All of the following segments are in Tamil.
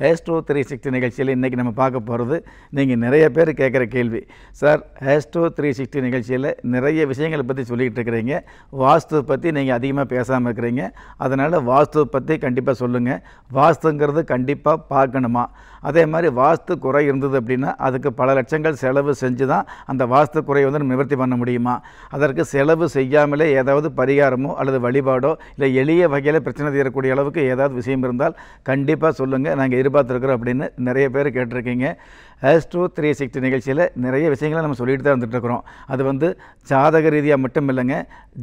ஹேஸ்ட்ரோ த்ரீ சிக்ஸ்டி நிகழ்ச்சியில் இன்றைக்கி நம்ம பார்க்க போகிறது நீங்கள் நிறைய பேர் கேட்குற கேள்வி சார் ஹேஸ்ட்ரோ த்ரீ சிக்ஸ்டி நிகழ்ச்சியில் நிறைய விஷயங்களை பற்றி சொல்லிக்கிட்டு இருக்கிறீங்க வாஸ்து பற்றி நீங்கள் அதிகமாக பேசாமல் இருக்கிறீங்க அதனால் வாஸ்து பற்றி கண்டிப்பாக சொல்லுங்கள் வாஸ்துங்கிறது கண்டிப்பாக பார்க்கணுமா அதே மாதிரி வாஸ்து குறை இருந்தது அப்படின்னா அதுக்கு பல லட்சங்கள் செலவு செஞ்சு தான் அந்த வாஸ்து குறையை வந்து நிவர்த்தி பண்ண முடியுமா அதற்கு செலவு செய்யாமலே ஏதாவது பரிகாரமோ அல்லது வழிபாடோ இல்லை எளிய வகையில் பிரச்சனை தீரக்கூடிய அளவுக்கு ஏதாவது விஷயம் இருந்தால் கண்டிப்பாக சொல்லுங்கள் நாங்கள் எதிர்பார்த்துருக்குறோம் அப்படின்னு நிறைய பேர் கேட்டிருக்கீங்க டூ த்ரீ சிக்ஸ்டி நிகழ்ச்சியில் நிறைய விஷயங்களை நம்ம சொல்லிட்டு தான் வந்துட்டுருக்குறோம் அது வந்து ஜாதக ரீதியாக மட்டும் இல்லைங்க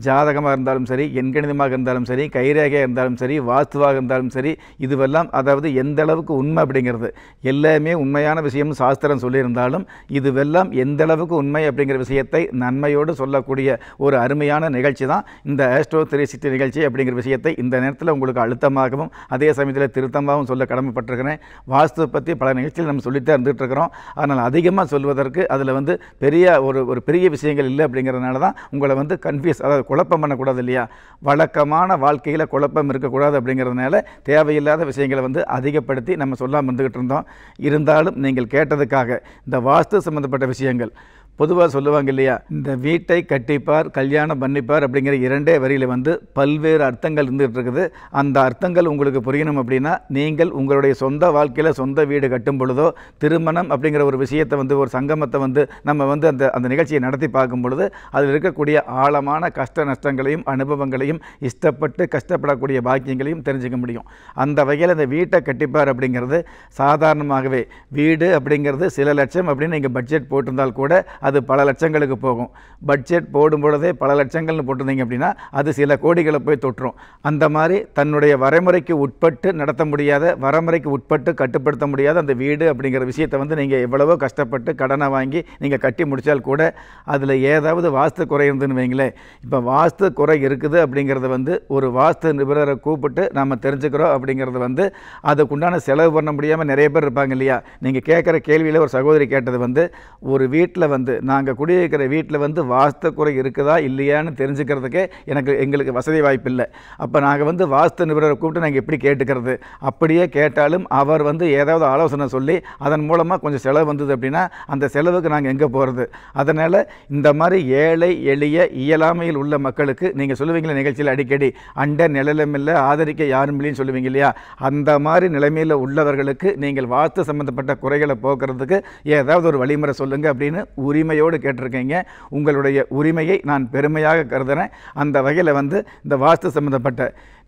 ஜாதகமாக இருந்தாலும் சரி எண்கணிதமாக இருந்தாலும் சரி கைரேகையாக இருந்தாலும் சரி வாஸ்துவாக இருந்தாலும் சரி இதுவெல்லாம் அதாவது எந்த அளவுக்கு உண்மை அப்படிங்கிறது எல்லாமே உண்மையான விஷயம் சாஸ்திரம் சொல்லியிருந்தாலும் இதுவெல்லாம் எந்த அளவுக்கு உண்மை அப்படிங்கிற விஷயத்தை நன்மையோடு சொல்லக்கூடிய ஒரு அருமையான நிகழ்ச்சி தான் இந்த ஆஸ்ட்ரோ த்ரீ சிக்ஸ்டி நிகழ்ச்சி அப்படிங்கிற விஷயத்தை இந்த நேரத்தில் உங்களுக்கு அழுத்தமாகவும் அதே சமயத்தில் திருத்தமாகவும் சொல்ல கடமைப்பட்டிருக்கிறேன் ஏற்கனவே வாஸ்து பற்றி பல நிகழ்ச்சியில் நம்ம சொல்லிகிட்டே இருந்துகிட்ருக்குறோம் அதனால் அதிகமாக சொல்வதற்கு அதில் வந்து பெரிய ஒரு ஒரு பெரிய விஷயங்கள் இல்லை அப்படிங்கிறதுனால தான் உங்களை வந்து கன்ஃபியூஸ் அதாவது குழப்பம் பண்ணக்கூடாது இல்லையா வழக்கமான வாழ்க்கையில் குழப்பம் இருக்கக்கூடாது அப்படிங்கிறதுனால தேவையில்லாத விஷயங்களை வந்து அதிகப்படுத்தி நம்ம சொல்லாமல் இருந்துக்கிட்டு இருந்தோம் இருந்தாலும் நீங்கள் கேட்டதுக்காக இந்த வாஸ்து சம்மந்தப்பட்ட விஷயங்கள் பொதுவாக சொல்லுவாங்க இல்லையா இந்த வீட்டை கட்டிப்பார் கல்யாணம் பண்ணிப்பார் அப்படிங்கிற இரண்டே வரியில் வந்து பல்வேறு அர்த்தங்கள் இருந்துகிட்டு இருக்குது அந்த அர்த்தங்கள் உங்களுக்கு புரியணும் அப்படின்னா நீங்கள் உங்களுடைய சொந்த வாழ்க்கையில் சொந்த வீடு கட்டும் பொழுதோ திருமணம் அப்படிங்கிற ஒரு விஷயத்தை வந்து ஒரு சங்கமத்தை வந்து நம்ம வந்து அந்த அந்த நிகழ்ச்சியை நடத்தி பார்க்கும் பொழுது அதில் இருக்கக்கூடிய ஆழமான கஷ்ட நஷ்டங்களையும் அனுபவங்களையும் இஷ்டப்பட்டு கஷ்டப்படக்கூடிய பாக்கியங்களையும் தெரிஞ்சுக்க முடியும் அந்த வகையில் இந்த வீட்டை கட்டிப்பார் அப்படிங்கிறது சாதாரணமாகவே வீடு அப்படிங்கிறது சில லட்சம் அப்படின்னு நீங்கள் பட்ஜெட் போட்டிருந்தால் கூட அது பல லட்சங்களுக்கு போகும் பட்ஜெட் போடும் பொழுதே பல லட்சங்கள்னு போட்டிருந்தீங்க அப்படின்னா அது சில கோடிகளை போய் தொற்றும் அந்த மாதிரி தன்னுடைய வரைமுறைக்கு உட்பட்டு நடத்த முடியாத வரைமுறைக்கு உட்பட்டு கட்டுப்படுத்த முடியாத அந்த வீடு அப்படிங்கிற விஷயத்தை வந்து நீங்கள் எவ்வளவோ கஷ்டப்பட்டு கடனை வாங்கி நீங்கள் கட்டி முடித்தால் கூட அதில் ஏதாவது வாஸ்து குறை இருந்துன்னு வைங்களேன் இப்போ வாஸ்து குறை இருக்குது அப்படிங்கிறத வந்து ஒரு வாஸ்து நிபுணரை கூப்பிட்டு நம்ம தெரிஞ்சுக்கிறோம் அப்படிங்கிறது வந்து அதுக்குண்டான செலவு பண்ண முடியாமல் நிறைய பேர் இருப்பாங்க இல்லையா நீங்கள் கேட்குற கேள்வியில் ஒரு சகோதரி கேட்டது வந்து ஒரு வீட்டில் வந்து நாங்கள் குடியிருக்கிற வீட்டில் வந்து வாஸ்த குறை இருக்குதா இல்லையான்னு தெரிஞ்சுக்கிறதுக்கே எனக்கு எங்களுக்கு வசதி வாய்ப்பு இல்லை அப்போ நாங்கள் வந்து வாஸ்து நிபுணரை கூப்பிட்டு நாங்கள் எப்படி கேட்டுக்கிறது அப்படியே கேட்டாலும் அவர் வந்து ஏதாவது ஆலோசனை சொல்லி அதன் மூலமாக கொஞ்சம் செலவு வந்தது அப்படின்னா அந்த செலவுக்கு நாங்கள் எங்கே போகிறது அதனால் இந்த மாதிரி ஏழை எளிய இயலாமையில் உள்ள மக்களுக்கு நீங்கள் சொல்லுவீங்களே நிகழ்ச்சியில் அடிக்கடி அண்ட நிழலும் இல்லை ஆதரிக்க யாரும் இல்லைன்னு சொல்லுவீங்க இல்லையா அந்த மாதிரி நிலைமையில் உள்ளவர்களுக்கு நீங்கள் வாஸ்து சம்மந்தப்பட்ட குறைகளை போக்குறதுக்கு ஏதாவது ஒரு வழிமுறை சொல்லுங்கள் அப்படின்னு உரிமை பெருமையோடு கேட்டிருக்கீங்க உங்களுடைய உரிமையை நான் பெருமையாக கருதுறேன் அந்த வகையில் வந்து இந்த வாஸ்து சம்மந்தப்பட்ட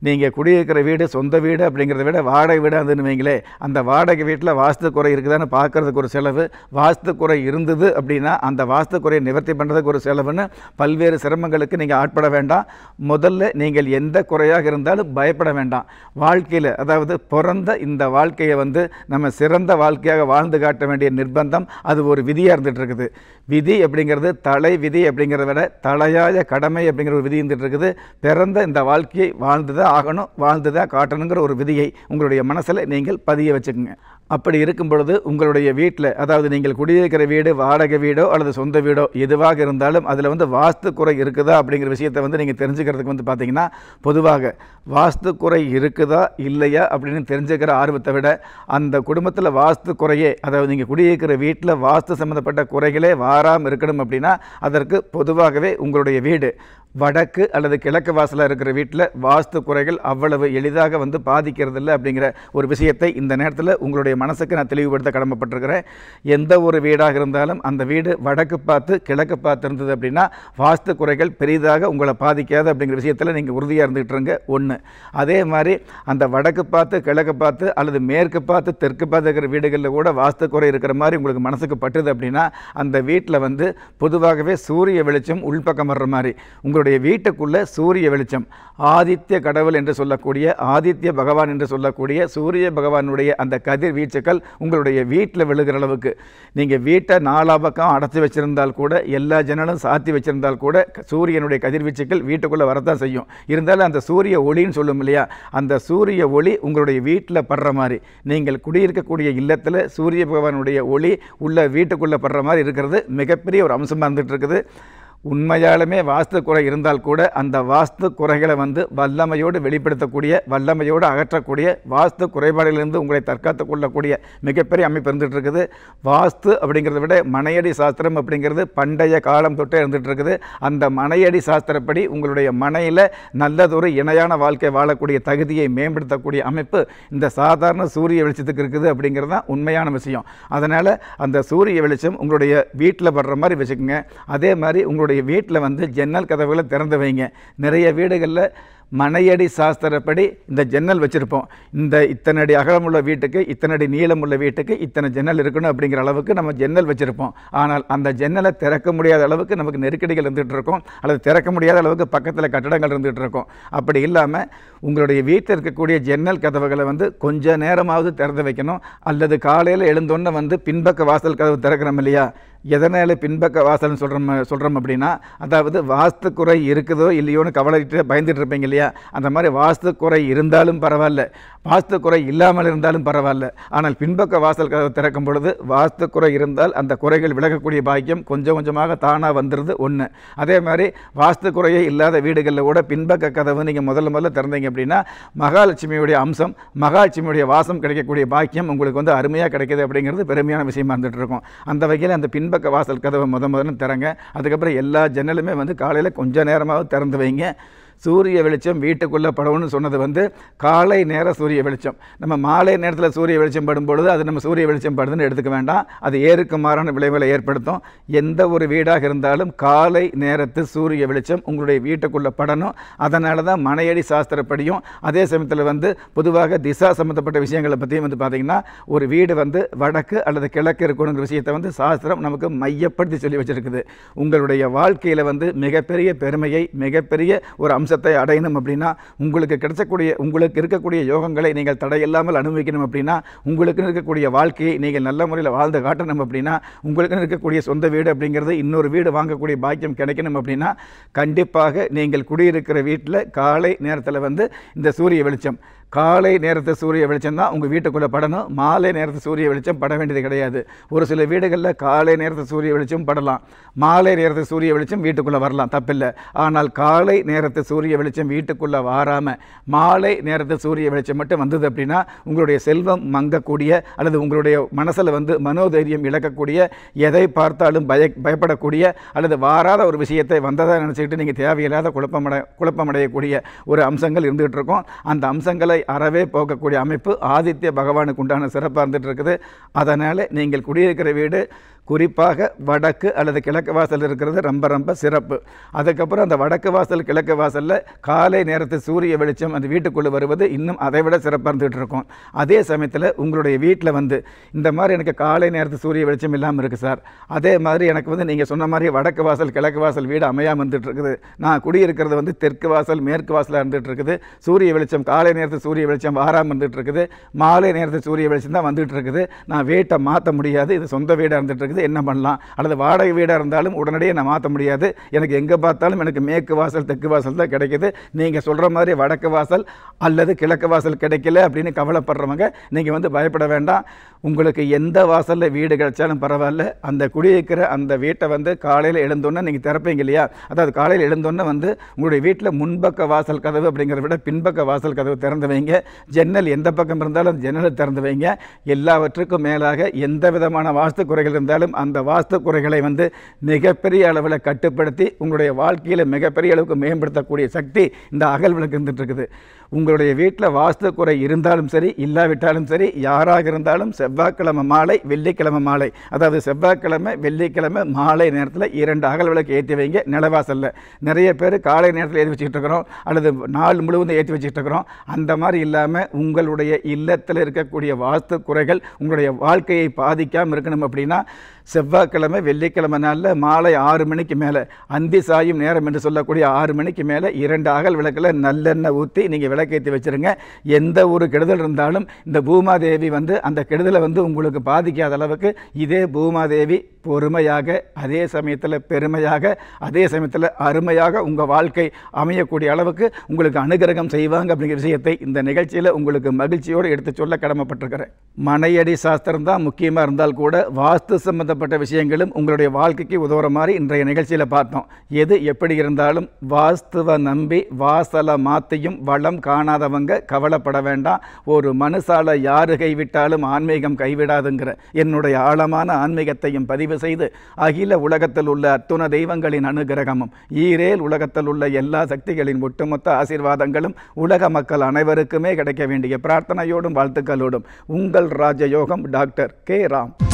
நீங்கள் குடியிருக்கிற வீடு சொந்த வீடு அப்படிங்கிறத விட வாடகை வீடு அதுன்னு வைங்களே அந்த வாடகை வீட்டில் வாஸ்து குறை இருக்குதான்னு பார்க்குறதுக்கு ஒரு செலவு வாஸ்து குறை இருந்தது அப்படின்னா அந்த வாஸ்து குறையை நிவர்த்தி பண்ணுறதுக்கு ஒரு செலவுன்னு பல்வேறு சிரமங்களுக்கு நீங்கள் ஆட்பட வேண்டாம் முதல்ல நீங்கள் எந்த குறையாக இருந்தாலும் பயப்பட வேண்டாம் வாழ்க்கையில் அதாவது பிறந்த இந்த வாழ்க்கையை வந்து நம்ம சிறந்த வாழ்க்கையாக வாழ்ந்து காட்ட வேண்டிய நிர்பந்தம் அது ஒரு விதியாக இருந்துகிட்டு இருக்குது விதி அப்படிங்கிறது தலை விதி அப்படிங்கிறத விட தலையாய கடமை அப்படிங்கிற ஒரு விதி இருந்துகிட்டு இருக்குது பிறந்த இந்த வாழ்க்கையை வாழ்ந்து தான் ஆகணும் வாழ்ந்ததாக காட்டணுங்கிற ஒரு விதியை உங்களுடைய மனசில் நீங்கள் பதிய வச்சுக்கோங்க அப்படி இருக்கும் பொழுது உங்களுடைய வீட்டில் அதாவது நீங்கள் குடியிருக்கிற வீடு வாடகை வீடோ அல்லது சொந்த வீடோ எதுவாக இருந்தாலும் அதில் வந்து வாஸ்து குறை இருக்குதா அப்படிங்கிற விஷயத்தை வந்து நீங்கள் தெரிஞ்சுக்கிறதுக்கு வந்து பார்த்தீங்கன்னா பொதுவாக வாஸ்து குறை இருக்குதா இல்லையா அப்படின்னு தெரிஞ்சுக்கிற ஆர்வத்தை விட அந்த குடும்பத்தில் வாஸ்து குறையே அதாவது நீங்கள் குடியிருக்கிற வீட்டில் வாஸ்து சம்மந்தப்பட்ட குறைகளே வாராமல் இருக்கணும் அப்படின்னா அதற்கு பொதுவாகவே உங்களுடைய வீடு வடக்கு அல்லது கிழக்கு வாசலாக இருக்கிற வீட்டில் வாஸ்து குறைகள் அவ்வளவு எளிதாக வந்து பாதிக்கிறதில்ல அப்படிங்கிற ஒரு விஷயத்தை இந்த நேரத்தில் உங்களுடைய மனசுக்கு நான் தெளிவுபடுத்த கடமைப்பட்டிருக்கிறேன் எந்த ஒரு வீடாக இருந்தாலும் அந்த வீடு வடக்கு பார்த்து கிழக்கு பார்த்து இருந்தது அப்படின்னா வாஸ்து குறைகள் பெரிதாக உங்களை பாதிக்காது அப்படிங்கிற விஷயத்தில் நீங்கள் உறுதியாக இருந்துகிட்டு இருங்க ஒன்று அதே மாதிரி அந்த வடக்கு பார்த்து கிழக்கு பார்த்து அல்லது மேற்கு பார்த்து தெற்கு பார்த்து இருக்கிற வீடுகளில் கூட வாஸ்து குறை இருக்கிற மாதிரி உங்களுக்கு மனசுக்கு பட்டுது அப்படின்னா அந்த வீட்டில் வந்து பொதுவாகவே சூரிய வெளிச்சம் உள்பக்கம் வர்ற மாதிரி உங்களுடைய வீட்டுக்குள்ளே சூரிய வெளிச்சம் ஆதித்ய கடவுள் என்று சொல்லக்கூடிய ஆதித்ய பகவான் என்று சொல்லக்கூடிய சூரிய பகவானுடைய அந்த கதிர் வீச்சுக்கள் உங்களுடைய வீட்டில் விழுகிற அளவுக்கு நீங்கள் வீட்டை நாலா பக்கம் அடைச்சி வச்சுருந்தால் கூட எல்லா ஜன்னலும் சாத்தி வச்சுருந்தால் கூட சூரியனுடைய கதிர்வீச்சுக்கள் வீட்டுக்குள்ளே வரத்தான் செய்யும் இருந்தாலும் அந்த சூரிய ஒளின்னு சொல்லும் இல்லையா அந்த சூரிய ஒளி உங்களுடைய வீட்டில் படுற மாதிரி நீங்கள் குடியிருக்கக்கூடிய இல்லத்தில் சூரிய பகவானுடைய ஒளி உள்ள வீட்டுக்குள்ளே படுற மாதிரி இருக்கிறது மிகப்பெரிய ஒரு அம்சமாக இருந்துகிட்டு இருக்குது உண்மையாலுமே வாஸ்து குறை இருந்தால் கூட அந்த வாஸ்து குறைகளை வந்து வல்லமையோடு வெளிப்படுத்தக்கூடிய வல்லமையோடு அகற்றக்கூடிய வாஸ்து குறைபாடுகளிலிருந்து உங்களை தற்காத்து கொள்ளக்கூடிய மிகப்பெரிய அமைப்பு இருந்துகிட்டு இருக்குது வாஸ்து அப்படிங்கிறத விட மனையடி சாஸ்திரம் அப்படிங்கிறது பண்டைய காலம் தொட்டே இருந்துகிட்டு இருக்குது அந்த மனையடி சாஸ்திரப்படி உங்களுடைய மனையில் நல்லதொரு இணையான வாழ்க்கை வாழக்கூடிய தகுதியை மேம்படுத்தக்கூடிய அமைப்பு இந்த சாதாரண சூரிய வெளிச்சத்துக்கு இருக்குது அப்படிங்கிறது தான் உண்மையான விஷயம் அதனால் அந்த சூரிய வெளிச்சம் உங்களுடைய வீட்டில் படுற மாதிரி வச்சுக்கோங்க அதே மாதிரி உங்களுடைய உங்களுடைய வீட்டில் வந்து ஜன்னல் கதவுகளை திறந்து வைங்க நிறைய வீடுகளில் மனையடி சாஸ்திரப்படி இந்த ஜன்னல் வச்சுருப்போம் இந்த இத்தனை அடி அகலம் உள்ள வீட்டுக்கு இத்தனை அடி நீளம் உள்ள வீட்டுக்கு இத்தனை ஜன்னல் இருக்கணும் அப்படிங்கிற அளவுக்கு நம்ம ஜன்னல் வச்சுருப்போம் ஆனால் அந்த ஜன்னலை திறக்க முடியாத அளவுக்கு நமக்கு நெருக்கடிகள் இருந்துகிட்டு இருக்கும் அல்லது திறக்க முடியாத அளவுக்கு பக்கத்தில் கட்டடங்கள் இருந்துகிட்டு இருக்கோம் அப்படி இல்லாமல் உங்களுடைய வீட்டில் இருக்கக்கூடிய ஜன்னல் கதவுகளை வந்து கொஞ்சம் நேரமாவது திறந்து வைக்கணும் அல்லது காலையில் எழுந்தோன்னே வந்து பின்பக்க வாசல் கதவு திறக்கிறோம் இல்லையா எதனால் பின்பக்க வாசல்னு சொல்கிறோம் சொல்கிறோம் அப்படின்னா அதாவது வாஸ்து குறை இருக்குதோ இல்லையோன்னு கவலைட்டு பயந்துட்டு இருப்பீங்க இல்லையா அந்த மாதிரி வாஸ்து குறை இருந்தாலும் பரவாயில்ல வாஸ்து குறை இல்லாமல் இருந்தாலும் பரவாயில்ல ஆனால் பின்பக்க வாசல் கதவை திறக்கும் பொழுது வாஸ்து குறை இருந்தால் அந்த குறைகள் விலகக்கூடிய பாக்கியம் கொஞ்சம் கொஞ்சமாக தானாக வந்துடுது ஒன்று அதே மாதிரி வாஸ்து குறையே இல்லாத வீடுகளில் கூட பின்பக்க கதவு நீங்கள் முதல்ல முதல்ல திறந்தீங்க அப்படின்னா மகாலட்சுமியுடைய அம்சம் மகாலட்சுமியுடைய வாசம் கிடைக்கக்கூடிய பாக்கியம் உங்களுக்கு வந்து அருமையாக கிடைக்கிது அப்படிங்கிறது பெருமையான விஷயமா இருந்துகிட்டு இருக்கும் அந்த வகையில் அந்த பின் பின்பக்க வாசல் கதவை முத முதல்ல திறங்க அதுக்கப்புறம் எல்லா ஜன்னலுமே வந்து காலையில் கொஞ்சம் நேரமாவது திறந்து வைங்க சூரிய வெளிச்சம் வீட்டுக்குள்ளே படணும்னு சொன்னது வந்து காலை நேர சூரிய வெளிச்சம் நம்ம மாலை நேரத்தில் சூரிய வெளிச்சம் படும் பொழுது அது நம்ம சூரிய வெளிச்சம் படுதுன்னு எடுத்துக்க வேண்டாம் அது ஏருக்கு மாறான விளைவுகளை ஏற்படுத்தும் எந்த ஒரு வீடாக இருந்தாலும் காலை நேரத்து சூரிய வெளிச்சம் உங்களுடைய வீட்டுக்குள்ளே படணும் அதனால தான் மனையடி சாஸ்திரப்படியும் அதே சமயத்தில் வந்து பொதுவாக திசா சம்மந்தப்பட்ட விஷயங்களை பற்றியும் வந்து பார்த்திங்கன்னா ஒரு வீடு வந்து வடக்கு அல்லது கிழக்கு இருக்கணுங்கிற விஷயத்தை வந்து சாஸ்திரம் நமக்கு மையப்படுத்தி சொல்லி வச்சுருக்குது உங்களுடைய வாழ்க்கையில் வந்து மிகப்பெரிய பெருமையை மிகப்பெரிய ஒரு அம்சம் அம்சத்தை அடையணும் அப்படின்னா உங்களுக்கு கிடைச்சக்கூடிய உங்களுக்கு இருக்கக்கூடிய யோகங்களை நீங்கள் தடையில்லாமல் அனுபவிக்கணும் அப்படின்னா உங்களுக்கு இருக்கக்கூடிய வாழ்க்கையை நீங்கள் நல்ல முறையில் வாழ்ந்து காட்டணும் அப்படின்னா உங்களுக்கு இருக்கக்கூடிய சொந்த வீடு அப்படிங்கிறது இன்னொரு வீடு வாங்கக்கூடிய பாக்கியம் கிடைக்கணும் அப்படின்னா கண்டிப்பாக நீங்கள் குடியிருக்கிற வீட்டில் காலை நேரத்தில் வந்து இந்த சூரிய வெளிச்சம் காலை நேரத்து சூரிய வெளிச்சம் தான் உங்கள் வீட்டுக்குள்ளே படணும் மாலை நேரத்து சூரிய வெளிச்சம் பட வேண்டியது கிடையாது ஒரு சில வீடுகளில் காலை நேரத்து சூரிய வெளிச்சம் படலாம் மாலை நேரத்து சூரிய வெளிச்சம் வீட்டுக்குள்ளே வரலாம் தப்பில்லை ஆனால் காலை நேரத்து சூரிய வெளிச்சம் வீட்டுக்குள்ளே வாராமல் மாலை நேரத்து சூரிய வெளிச்சம் மட்டும் வந்தது அப்படின்னா உங்களுடைய செல்வம் மங்கக்கூடிய அல்லது உங்களுடைய மனசில் வந்து மனோதைரியம் இழக்கக்கூடிய எதை பார்த்தாலும் பய பயப்படக்கூடிய அல்லது வாராத ஒரு விஷயத்தை வந்ததாக நினச்சிக்கிட்டு நீங்கள் தேவையில்லாத குழப்பமடை குழப்பமடையக்கூடிய ஒரு அம்சங்கள் இருந்துகிட்டு இருக்கும் அந்த அம்சங்களை அறவே போகக்கூடிய அமைப்பு ஆதித்ய பகவானுக்கு உண்டான சிறப்பாக இருந்துகிட்டு இருக்குது அதனால் நீங்கள் குடியிருக்கிற வீடு குறிப்பாக வடக்கு அல்லது கிழக்கு வாசல் இருக்கிறது ரொம்ப ரொம்ப சிறப்பு அதுக்கப்புறம் அந்த வடக்கு வாசல் கிழக்கு வாசலில் காலை நேரத்து சூரிய வெளிச்சம் அந்த வீட்டுக்குள்ளே வருவது இன்னும் அதை விட சிறப்பாக இருந்துகிட்டு இருக்கும் அதே சமயத்தில் உங்களுடைய வீட்டில் வந்து இந்த மாதிரி எனக்கு காலை நேரத்து சூரிய வெளிச்சம் இல்லாமல் இருக்குது சார் அதே மாதிரி எனக்கு வந்து நீங்கள் சொன்ன மாதிரி வடக்கு வாசல் கிழக்கு வாசல் வீடு அமையாமல் இருந்துகிட்டு இருக்குது நான் குடியிருக்கிறது வந்து தெற்கு வாசல் மேற்கு வாசலாக இருந்துகிட்டு இருக்குது சூரிய வெளிச்சம் காலை நேரத்து சூரிய வெளிச்சம் வாராமல் இருந்துகிட்டு இருக்குது மாலை நேரத்து சூரிய வெளிச்சம் தான் வந்துகிட்டு இருக்குது நான் வீட்டை மாற்ற முடியாது இது சொந்த வீடாக இருந்துகிட்டு இருக்குது இருந்து என்ன பண்ணலாம் அல்லது வாடகை வீடாக இருந்தாலும் உடனடியே நான் மாற்ற முடியாது எனக்கு எங்கே பார்த்தாலும் எனக்கு மேற்கு வாசல் தெற்கு வாசல் தான் கிடைக்கிது நீங்கள் சொல்கிற மாதிரி வடக்கு வாசல் அல்லது கிழக்கு வாசல் கிடைக்கல அப்படின்னு கவலைப்படுறவங்க நீங்கள் வந்து பயப்பட வேண்டாம் உங்களுக்கு எந்த வாசலில் வீடு கிடைச்சாலும் பரவாயில்ல அந்த குடியிருக்கிற அந்த வீட்டை வந்து காலையில் எழுந்தோன்னே நீங்கள் திறப்பீங்க இல்லையா அதாவது காலையில் எழுந்தோன்னே வந்து உங்களுடைய வீட்டில் முன்பக்க வாசல் கதவு அப்படிங்கிறத விட பின்பக்க வாசல் கதவு திறந்து வைங்க ஜன்னல் எந்த பக்கம் இருந்தாலும் அந்த ஜன்னலை திறந்து வைங்க எல்லாவற்றுக்கும் மேலாக எந்த விதமான வாஸ்து குறைகள் இருந்தாலும் இருந்தாலும் அந்த வாஸ்து குறைகளை வந்து மிகப்பெரிய அளவில் கட்டுப்படுத்தி உங்களுடைய வாழ்க்கையில் மிகப்பெரிய அளவுக்கு மேம்படுத்தக்கூடிய சக்தி இந்த அகல் விளக்கு இருக்குது உங்களுடைய வீட்டில் வாஸ்து குறை இருந்தாலும் சரி இல்லாவிட்டாலும் சரி யாராக இருந்தாலும் செவ்வாய்க்கிழமை மாலை வெள்ளிக்கிழமை மாலை அதாவது செவ்வாய்க்கிழமை வெள்ளிக்கிழமை மாலை நேரத்தில் இரண்டு அகல் விளக்கு ஏற்றி வைங்க நிலவாசலில் நிறைய பேர் காலை நேரத்தில் ஏற்றி வச்சுக்கிட்டு இருக்கிறோம் அல்லது நாள் முழுவதும் ஏற்றி வச்சுக்கிட்டு இருக்கிறோம் அந்த மாதிரி இல்லாமல் உங்களுடைய இல்லத்தில் இருக்கக்கூடிய வாஸ்து குறைகள் உங்களுடைய வாழ்க்கையை பாதிக்காமல் இருக்கணும் அப்படின்னா செவ்வாய்க்கிழமை வெள்ளிக்கிழமை நாளில் மாலை ஆறு மணிக்கு மேலே அந்தி சாயும் நேரம் என்று சொல்லக்கூடிய ஆறு மணிக்கு மேலே இரண்டு அகல் விளக்கில் நல்லெண்ணெய் ஊற்றி நீங்கள் விளக்கேற்றி வச்சுருங்க எந்த ஒரு கெடுதல் இருந்தாலும் இந்த பூமாதேவி வந்து அந்த கெடுதலை வந்து உங்களுக்கு பாதிக்காத அளவுக்கு இதே பூமாதேவி பொறுமையாக அதே சமயத்தில் பெருமையாக அதே சமயத்தில் அருமையாக உங்கள் வாழ்க்கை அமையக்கூடிய அளவுக்கு உங்களுக்கு அனுகிரகம் செய்வாங்க அப்படிங்கிற விஷயத்தை இந்த நிகழ்ச்சியில் உங்களுக்கு மகிழ்ச்சியோடு எடுத்து சொல்ல கடமைப்பட்டிருக்கிறேன் மனையடி சாஸ்திரம் தான் முக்கியமாக இருந்தால் கூட வாஸ்து சம்பந்த சம்பந்தப்பட்ட விஷயங்களும் உங்களுடைய வாழ்க்கைக்கு உதவுற மாதிரி இன்றைய நிகழ்ச்சியில் பார்த்தோம் எது எப்படி இருந்தாலும் வாஸ்துவ நம்பி வாசல மாத்தியும் வளம் காணாதவங்க கவலைப்பட வேண்டாம் ஒரு மனுசால யாரு கைவிட்டாலும் ஆன்மீகம் கைவிடாதுங்கிற என்னுடைய ஆழமான ஆன்மீகத்தையும் பதிவு செய்து அகில உலகத்தில் உள்ள அத்துண தெய்வங்களின் அனுகிரகமும் ஈரேல் உலகத்தில் உள்ள எல்லா சக்திகளின் ஒட்டுமொத்த ஆசீர்வாதங்களும் உலக மக்கள் அனைவருக்குமே கிடைக்க வேண்டிய பிரார்த்தனையோடும் வாழ்த்துக்களோடும் உங்கள் ராஜயோகம் டாக்டர் கே ராம்